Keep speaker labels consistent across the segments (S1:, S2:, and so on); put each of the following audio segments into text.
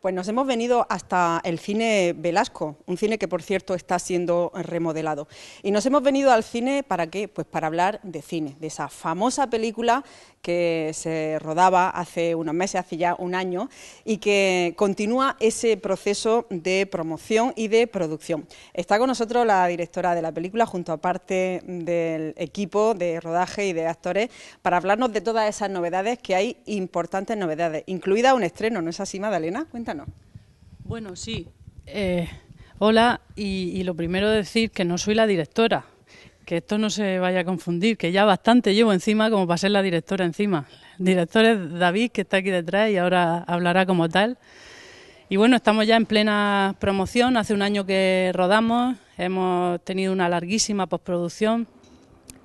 S1: Pues nos hemos venido hasta el cine Velasco, un cine que por cierto está siendo remodelado. Y nos hemos venido al cine para qué? Pues para hablar de cine, de esa famosa película que se rodaba hace unos meses, hace ya un año, y que continúa ese proceso de promoción y de producción. Está con nosotros la directora de la película, junto a parte del equipo de rodaje y de actores, para hablarnos de todas esas novedades, que hay importantes novedades, incluida un estreno, ¿no es así, Madalena? Cuéntanos. Bueno, sí. Eh, hola, y, lo primero decir que no soy la directora, que esto no se vaya a confundir, que ya bastante llevo encima como para ser la directora encima. El director es David, que está aquí detrás y ahora hablará como tal. Y bueno, estamos ya en plena promoción, hace un año que rodamos, hemos tenido una larguísima postproducción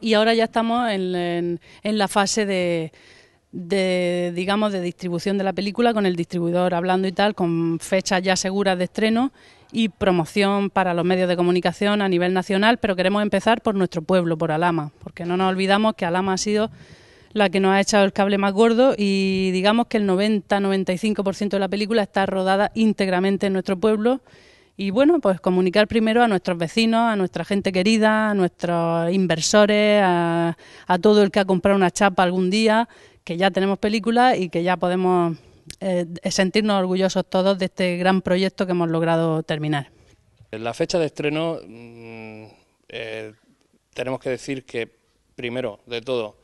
S1: y ahora ya estamos en la fase de, de, digamos, de distribución de la película con el distribuidor hablando y tal, con fechas ya seguras de estreno y promoción para los medios de comunicación a nivel nacional, pero queremos empezar por nuestro pueblo, por Alama, porque no nos olvidamos que Alama ha sido la que nos ha echado el cable más gordo y digamos que el 90-95% de la película está rodada íntegramente en nuestro pueblo y bueno, pues comunicar primero a nuestros vecinos, a nuestra gente querida, a nuestros inversores, a, a, todo el que ha comprado una chapa algún día, que ya tenemos película y que ya podemos eh, sentirnos orgullosos todos de este gran proyecto que hemos logrado terminar.
S2: La fecha de estreno mm, eh, tenemos que decir que, primero de todo,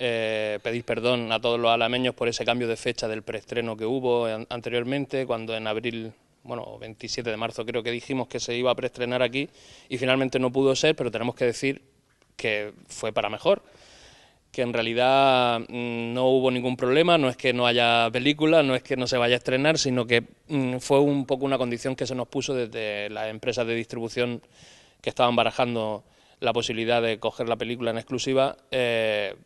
S2: eh, pedís perdón a todos los alameños por ese cambio de fecha del preestreno que hubo anteriormente, cuando en abril, bueno, 27 de marzo creo que dijimos que se iba a preestrenar aquí y finalmente no pudo ser, pero tenemos que decir que fue para mejor que en realidad mm, no hubo ningún problema, no es que no haya película, no es que no se vaya a estrenar, sino que mm, fue un poco una condición que se nos puso desde las empresas de distribución que estaban barajando la posibilidad de coger la película en exclusiva, eh,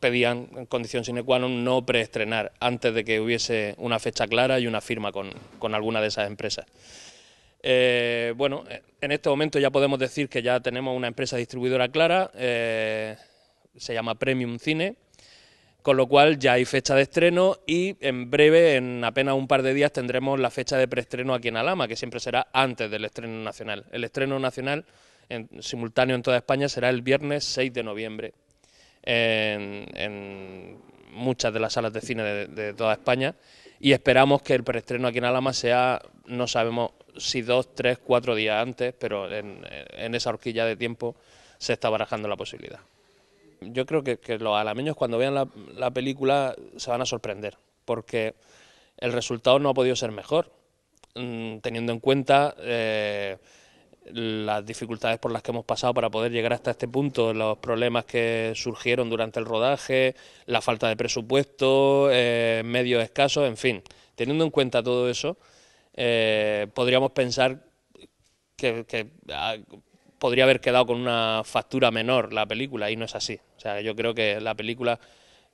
S2: pedían en condición sine qua non no preestrenar antes de que hubiese una fecha clara y una firma con, alguna de esas empresas. Eh, bueno, en este momento ya podemos decir que ya tenemos una empresa distribuidora clara. Eh, se llama Premium Cine, con lo cual ya hay fecha de estreno y en breve, en apenas un par de días, tendremos la fecha de preestreno aquí en Alama, que siempre será antes del estreno nacional. El estreno nacional en, simultáneo en toda España será el viernes 6 de noviembre en, muchas de las salas de cine de, toda España y esperamos que el preestreno aquí en Alama sea, no sabemos si dos, tres, cuatro días antes, pero en esa horquilla de tiempo se está barajando la posibilidad. Yo creo que, los alameños cuando vean la, película se van a sorprender, porque el resultado no ha podido ser mejor, mm, teniendo en cuenta eh, las dificultades por las que hemos pasado para poder llegar hasta este punto, los problemas que surgieron durante el rodaje, la falta de presupuesto, eh, medios escasos, en fin. Teniendo en cuenta todo eso, eh, podríamos pensar que, ah, podría haber quedado con una factura menor la película y no es así. O sea, yo creo que la película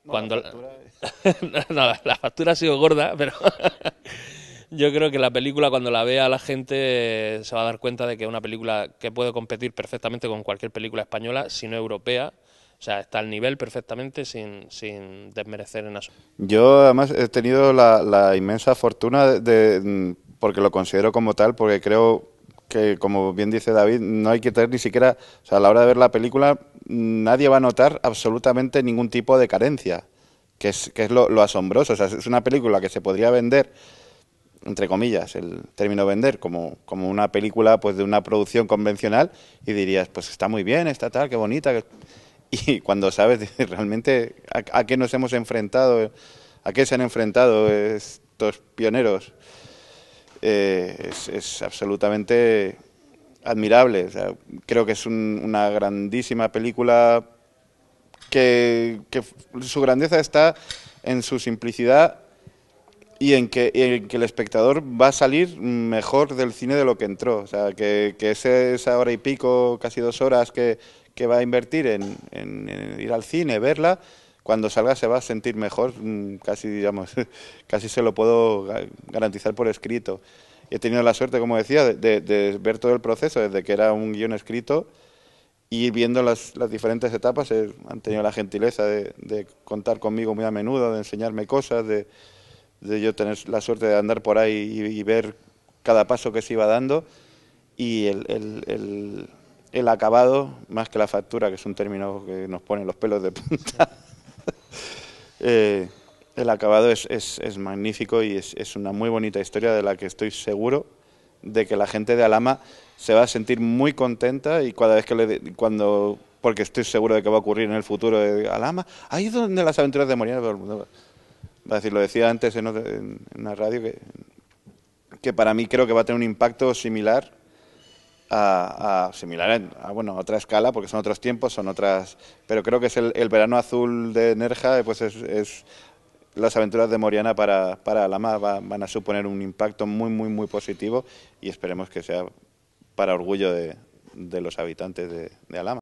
S2: cuando la factura, la factura ha sido gorda, pero yo creo que la película cuando la vea la gente se va a dar cuenta de que es una película que puede competir perfectamente con cualquier película española, sino europea. O sea, está al nivel perfectamente sin, sin desmerecer en eso.
S3: Yo además he tenido la, la inmensa fortuna de, mm, porque lo considero como tal, porque creo que, como bien dice David, no hay que tener ni siquiera, o sea, a la hora de ver la película, nadie va a notar absolutamente ningún tipo de carencia, que es, que es lo, asombroso. O sea, es una película que se podría vender, entre comillas, el término vender, como, como una película pues de una producción convencional, y dirías, pues está muy bien, está tal, qué bonita. Y cuando sabes realmente a, a qué nos hemos enfrentado, a qué se han enfrentado estos pioneros eh, es, absolutamente admirable. creo que es una grandísima película que, su grandeza está en su simplicidad y en, que, el espectador va a salir mejor del cine de lo que entró. que, que esa hora y pico, casi dos horas que, va a invertir en ir al cine, verla, cuando salga se va a sentir mejor, mm, casi, digamos, casi se lo puedo garantizar por escrito. he tenido la suerte, como decía, de, ver todo el proceso, desde que era un guión escrito y viendo las, diferentes etapas, han tenido la gentileza de, contar conmigo muy a menudo, de enseñarme cosas, de, yo tener la suerte de andar por ahí y, ver cada paso que se iba dando y el, el acabado, más que la factura, que es un término que nos pone los pelos de punta. Eh, el acabado es, magnífico y es, una muy bonita historia de la que estoy seguro de que la gente de Alama se va a sentir muy contenta y cada vez que le, cuando porque estoy seguro de que va a ocurrir en el futuro de Alama, ahí es donde las aventuras de Moriana va a decir, lo decía antes en, una radio que, que para mí creo que va a tener un impacto similar a, similar a, bueno, a otra escala, porque son otros tiempos, son otras... Pero creo que es el, verano azul de Nerja, pues es, las aventuras de Moriana para, para van a suponer un impacto muy, muy, muy positivo y esperemos que sea para orgullo de, los habitantes de, de Alama.